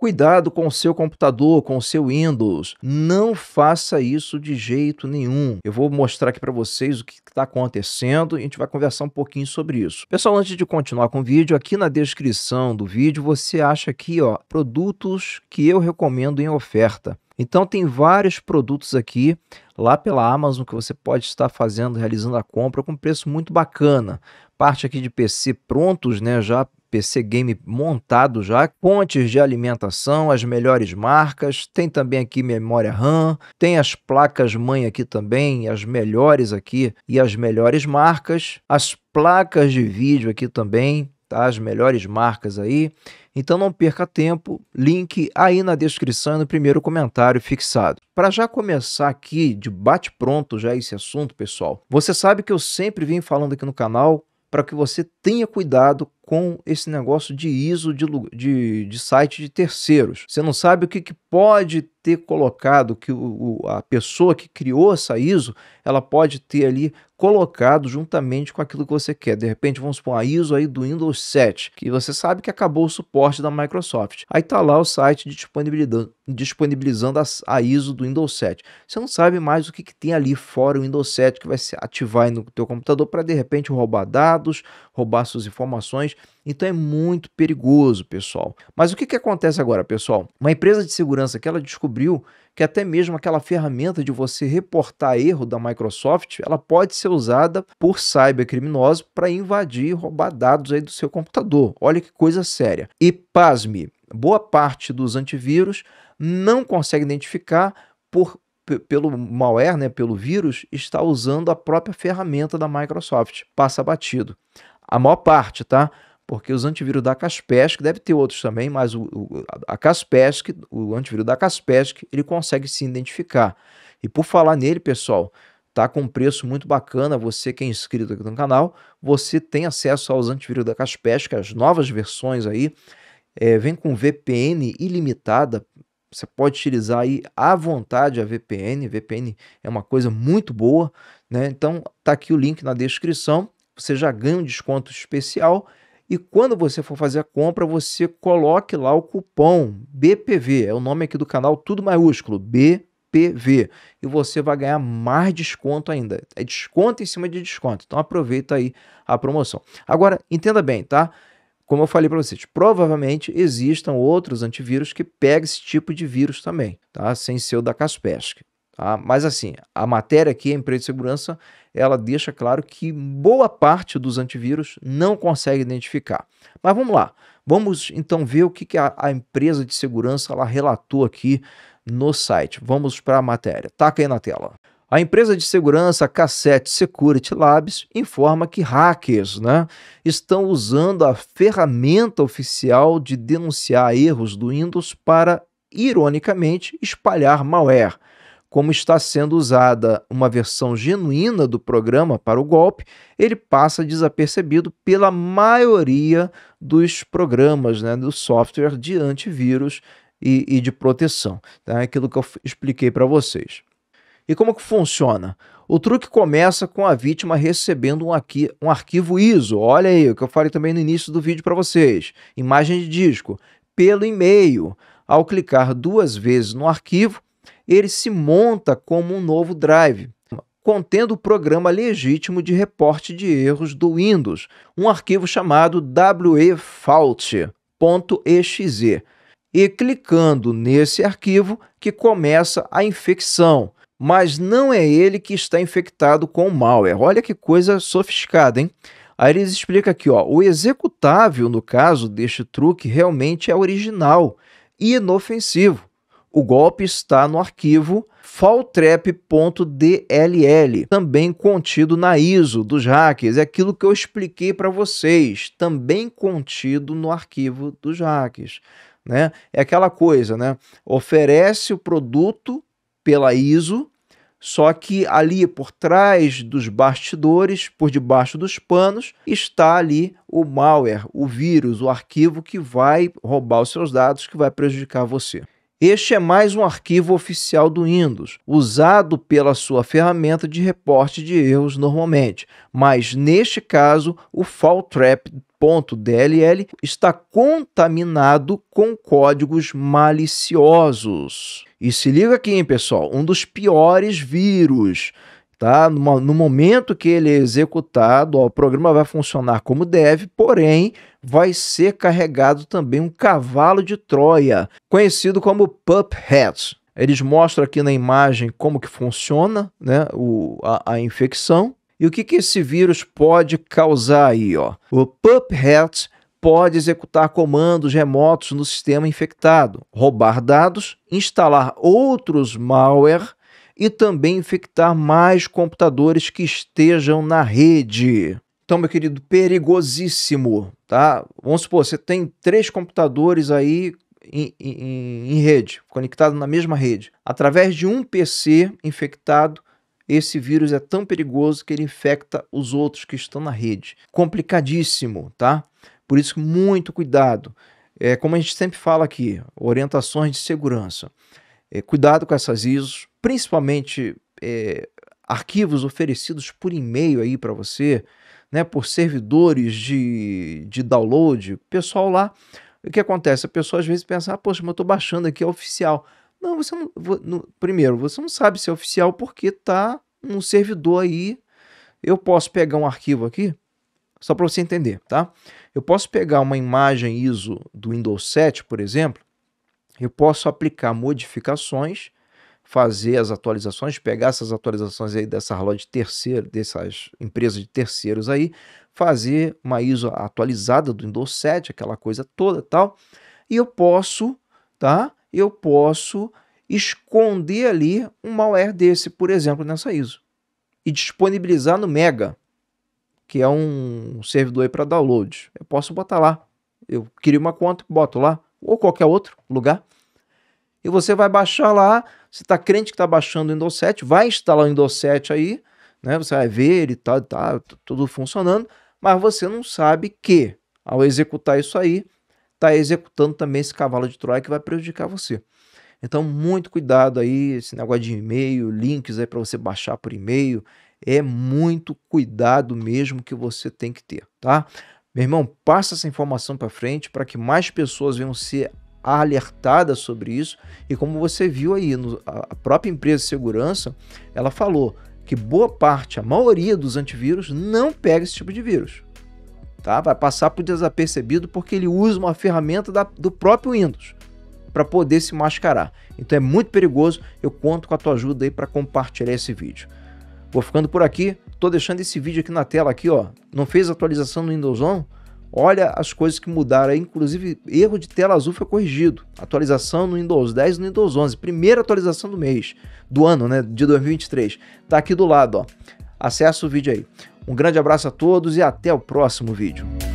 Cuidado com o seu computador, com o seu Windows. Não faça isso de jeito nenhum. Eu vou mostrar aqui para vocês o que está acontecendo e a gente vai conversar um pouquinho sobre isso. Pessoal, antes de continuar com o vídeo, aqui na descrição do vídeo você acha aqui, ó, produtos que eu recomendo em oferta. Então tem vários produtos aqui lá pela Amazon que você pode estar fazendo, realizando a compra com preço muito bacana. Parte aqui de PC prontos, né, já PC Game montado já, pontes de alimentação, as melhores marcas, tem também aqui memória RAM, tem as placas mãe aqui também, as melhores aqui e as melhores marcas, as placas de vídeo aqui também, tá? as melhores marcas aí. Então não perca tempo, link aí na descrição e no primeiro comentário fixado. Para já começar aqui de bate pronto já esse assunto, pessoal. Você sabe que eu sempre vim falando aqui no canal para que você tenha cuidado com esse negócio de ISO de, de, de site de terceiros. Você não sabe o que, que pode ter colocado, que o, a pessoa que criou essa ISO, ela pode ter ali colocado juntamente com aquilo que você quer. De repente, vamos supor, a ISO aí do Windows 7, que você sabe que acabou o suporte da Microsoft. Aí está lá o site disponibilizando, disponibilizando a, a, ISO do Windows 7. Você não sabe mais o que, que tem ali fora o Windows 7 que vai se ativar no teu computador para, de repente, roubar dados roubar suas informações. Então é muito perigoso, pessoal. Mas o que, que acontece agora, pessoal? Uma empresa de segurança que ela descobriu que até mesmo aquela ferramenta de você reportar erro da Microsoft, ela pode ser usada por cybercriminosos para invadir e roubar dados aí do seu computador. Olha que coisa séria. E pasme, boa parte dos antivírus não consegue identificar por pelo malware, né, pelo vírus, está usando a própria ferramenta da Microsoft, passa batido a maior parte, tá? Porque os antivírus da Kaspersky, deve ter outros também, mas o, o, a Kaspersky, o antivírus da Kaspersky, ele consegue se identificar. E por falar nele, pessoal, tá com um preço muito bacana. Você que é inscrito aqui no canal, você tem acesso aos antivírus da Kaspersky, as novas versões aí. É, vem com VPN ilimitada. Você pode utilizar aí à vontade a VPN. VPN é uma coisa muito boa, né? Então tá aqui o link na descrição você já ganha um desconto especial. E quando você for fazer a compra, você coloque lá o cupom BPV, é o nome aqui do canal, tudo maiúsculo, BPV. E você vai ganhar mais desconto ainda. É desconto em cima de desconto. Então aproveita aí a promoção. Agora, entenda bem, tá? Como eu falei para vocês, provavelmente existam outros antivírus que pegam esse tipo de vírus também, tá? Sem ser o da Kaspersky. Tá? Mas assim, a matéria aqui, a empresa de segurança, ela deixa claro que boa parte dos antivírus não consegue identificar. Mas vamos lá, vamos então ver o que, que a, a empresa de segurança ela relatou aqui no site. Vamos para a matéria, taca aí na tela. A empresa de segurança K7 Security Labs informa que hackers né, estão usando a ferramenta oficial de denunciar erros do Windows para, ironicamente, espalhar malware como está sendo usada uma versão genuína do programa para o golpe, ele passa desapercebido pela maioria dos programas né, do software de antivírus e, e de proteção. Tá? É aquilo que eu expliquei para vocês. E como que funciona? O truque começa com a vítima recebendo um, aqui, um arquivo ISO. Olha aí o que eu falei também no início do vídeo para vocês. Imagem de disco pelo e-mail. Ao clicar duas vezes no arquivo, ele se monta como um novo drive, contendo o programa legítimo de reporte de erros do Windows, um arquivo chamado wefault.exe. E clicando nesse arquivo que começa a infecção, mas não é ele que está infectado com o malware. Olha que coisa sofisticada, hein? Aí eles explicam aqui, ó, o executável no caso deste truque realmente é original e inofensivo o golpe está no arquivo faltrap.dll, também contido na ISO dos hackers, é aquilo que eu expliquei para vocês, também contido no arquivo dos hackers, né? É aquela coisa, né? Oferece o produto pela ISO, só que ali por trás dos bastidores, por debaixo dos panos, está ali o malware, o vírus, o arquivo que vai roubar os seus dados, que vai prejudicar você. Este é mais um arquivo oficial do Windows, usado pela sua ferramenta de reporte de erros normalmente, mas neste caso o falltrap.dll está contaminado com códigos maliciosos. E se liga aqui, hein, pessoal, um dos piores vírus Tá? No momento que ele é executado, ó, o programa vai funcionar como deve, porém vai ser carregado também um cavalo de Troia, conhecido como pup heads Eles mostram aqui na imagem como que funciona né, o, a, a infecção e o que, que esse vírus pode causar aí. Ó. O heads pode executar comandos remotos no sistema infectado, roubar dados, instalar outros malware e também infectar mais computadores que estejam na rede. Então, meu querido, perigosíssimo, tá? Vamos supor, você tem três computadores aí em, em, em rede, conectados na mesma rede. Através de um PC infectado, esse vírus é tão perigoso que ele infecta os outros que estão na rede. Complicadíssimo, tá? Por isso, muito cuidado. É como a gente sempre fala aqui, orientações de segurança. É, cuidado com essas ISOs, principalmente é, arquivos oferecidos por e-mail aí para você, né, por servidores de, de download, pessoal lá, o que acontece? A pessoa às vezes pensa, ah, poxa, mas eu estou baixando aqui, é oficial. Não, você não, não, Primeiro, você não sabe se é oficial porque está um servidor aí. Eu posso pegar um arquivo aqui, só para você entender, tá? Eu posso pegar uma imagem ISO do Windows 7, por exemplo, eu posso aplicar modificações fazer as atualizações, pegar essas atualizações aí dessa loja de terceiro, dessas empresas de terceiros aí, fazer uma ISO atualizada do Windows 7, aquela coisa toda tal, e eu posso, tá? Eu posso esconder ali um malware desse, por exemplo, nessa ISO e disponibilizar no Mega, que é um servidor aí para download. Eu posso botar lá. Eu crio uma conta, boto lá ou qualquer outro lugar e você vai baixar lá, você está crente que está baixando o Windows 7, vai instalar o Windows 7 aí, né? Você vai ver, ele tá, tá tudo funcionando, mas você não sabe que ao executar isso aí, está executando também esse cavalo de Troia que vai prejudicar você. Então, muito cuidado aí, esse negócio de e-mail, links aí para você baixar por e-mail, é muito cuidado mesmo que você tem que ter, tá? Meu irmão, passa essa informação para frente para que mais pessoas venham ser alertada sobre isso e como você viu aí, no, a própria empresa de segurança, ela falou que boa parte, a maioria dos antivírus não pega esse tipo de vírus. Tá? Vai passar por desapercebido porque ele usa uma ferramenta da, do próprio Windows para poder se mascarar. Então é muito perigoso. Eu conto com a tua ajuda aí para compartilhar esse vídeo. Vou ficando por aqui. Tô deixando esse vídeo aqui na tela aqui, ó. Não fez atualização no Windows 11 Olha as coisas que mudaram, inclusive erro de tela azul foi corrigido. Atualização no Windows 10 e no Windows 11, primeira atualização do mês, do ano, né, de 2023. Tá aqui do lado, ó. Acesse o vídeo aí. Um grande abraço a todos e até o próximo vídeo.